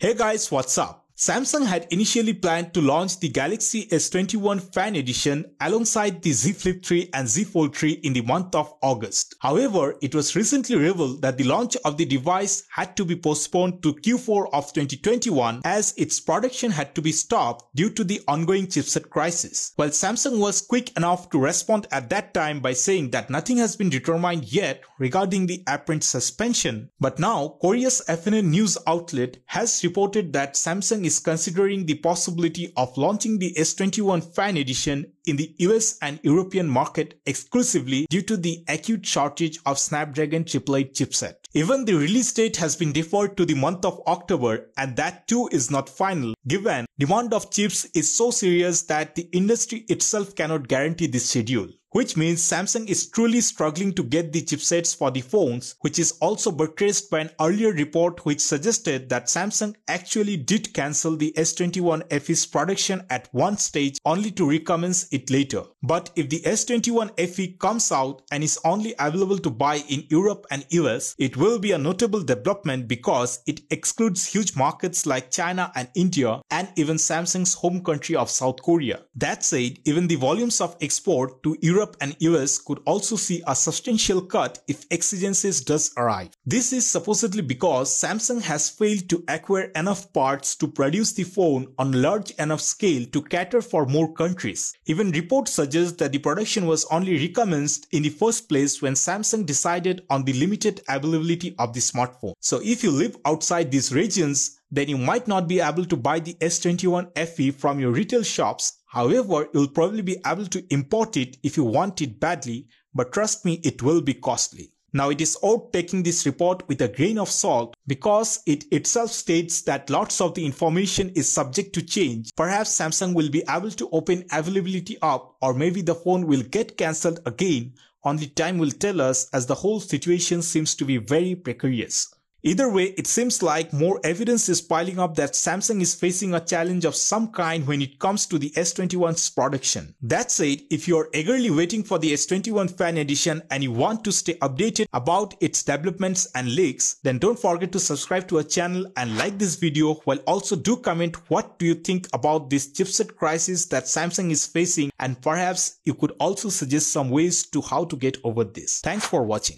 hey guys what's up Samsung had initially planned to launch the Galaxy S21 Fan Edition alongside the Z Flip 3 and Z Fold 3 in the month of August. However, it was recently revealed that the launch of the device had to be postponed to Q4 of 2021 as its production had to be stopped due to the ongoing chipset crisis. While Samsung was quick enough to respond at that time by saying that nothing has been determined yet regarding the apparent suspension, but now Korea's FNN news outlet has reported that Samsung is considering the possibility of launching the S21 Fan Edition in the US and European market exclusively due to the acute shortage of Snapdragon Chiplet chipset. Even the release date has been deferred to the month of October and that too is not final given demand of chips is so serious that the industry itself cannot guarantee this schedule which means Samsung is truly struggling to get the chipsets for the phones, which is also buttressed by an earlier report which suggested that Samsung actually did cancel the S21 FE's production at one stage only to recommence it later. But if the S21 FE comes out and is only available to buy in Europe and US, it will be a notable development because it excludes huge markets like China and India and even Samsung's home country of South Korea. That said, even the volumes of export to Europe and US could also see a substantial cut if exigencies does arrive. This is supposedly because Samsung has failed to acquire enough parts to produce the phone on large enough scale to cater for more countries. Even Korean report suggests that the production was only recommenced in the first place when Samsung decided on the limited availability of the smartphone. So if you live outside these regions, then you might not be able to buy the S21 FE from your retail shops. However, you'll probably be able to import it if you want it badly, but trust me, it will be costly. Now it is all taking this report with a grain of salt because it itself states that lots of the information is subject to change. Perhaps Samsung will be able to open availability up or maybe the phone will get cancelled again. Only time will tell us as the whole situation seems to be very precarious. Either way, it seems like more evidence is piling up that Samsung is facing a challenge of some kind when it comes to the S21's production. That said, if you are eagerly waiting for the S21 Fan Edition and you want to stay updated about its developments and leaks, then don't forget to subscribe to our channel and like this video while also do comment what do you think about this chipset crisis that Samsung is facing and perhaps you could also suggest some ways to how to get over this. Thanks for watching.